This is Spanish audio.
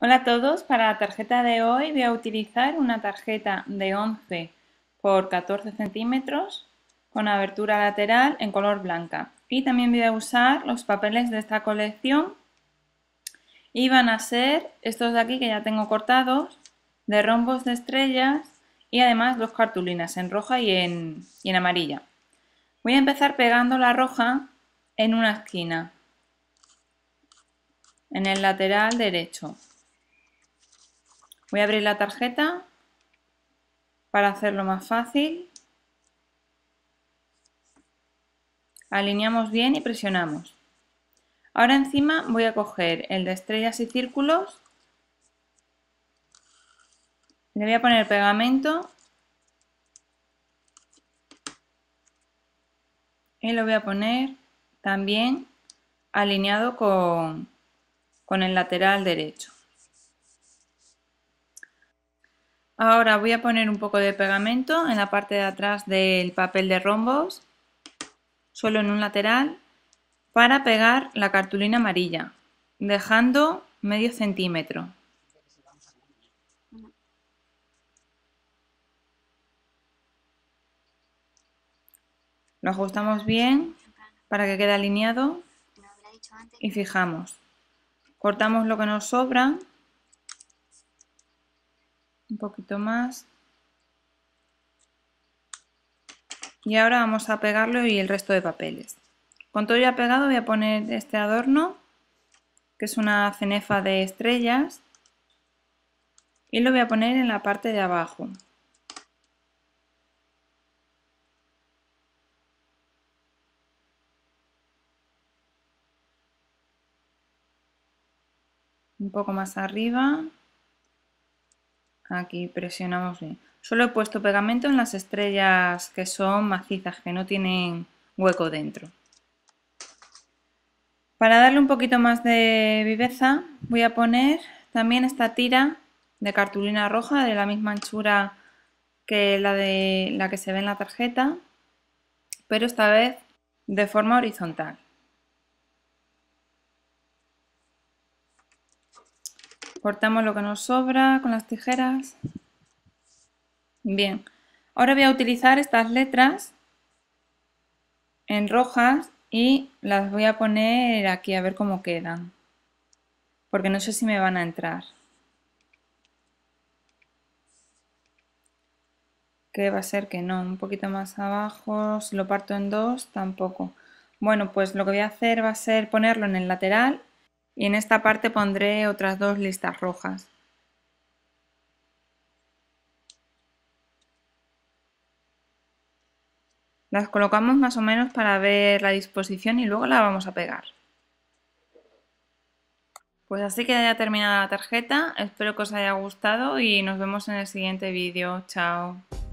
Hola a todos, para la tarjeta de hoy voy a utilizar una tarjeta de 11 por 14 centímetros con abertura lateral en color blanca y también voy a usar los papeles de esta colección y van a ser estos de aquí que ya tengo cortados de rombos de estrellas y además dos cartulinas en roja y en, y en amarilla. Voy a empezar pegando la roja en una esquina en el lateral derecho Voy a abrir la tarjeta para hacerlo más fácil. Alineamos bien y presionamos. Ahora encima voy a coger el de estrellas y círculos. Le voy a poner pegamento. Y lo voy a poner también alineado con, con el lateral derecho. Ahora voy a poner un poco de pegamento en la parte de atrás del papel de rombos, solo en un lateral, para pegar la cartulina amarilla, dejando medio centímetro. Lo ajustamos bien para que quede alineado y fijamos. Cortamos lo que nos sobra un poquito más. Y ahora vamos a pegarlo y el resto de papeles. Con todo ya pegado voy a poner este adorno, que es una cenefa de estrellas. Y lo voy a poner en la parte de abajo. Un poco más arriba. Aquí presionamos bien. Solo he puesto pegamento en las estrellas que son macizas, que no tienen hueco dentro. Para darle un poquito más de viveza voy a poner también esta tira de cartulina roja de la misma anchura que la, de, la que se ve en la tarjeta, pero esta vez de forma horizontal. Cortamos lo que nos sobra con las tijeras. Bien, ahora voy a utilizar estas letras en rojas y las voy a poner aquí a ver cómo quedan. Porque no sé si me van a entrar. que va a ser que no, un poquito más abajo, si lo parto en dos, tampoco. Bueno, pues lo que voy a hacer va a ser ponerlo en el lateral y en esta parte pondré otras dos listas rojas. Las colocamos más o menos para ver la disposición y luego la vamos a pegar. Pues así queda ya terminada la tarjeta, espero que os haya gustado y nos vemos en el siguiente vídeo. Chao.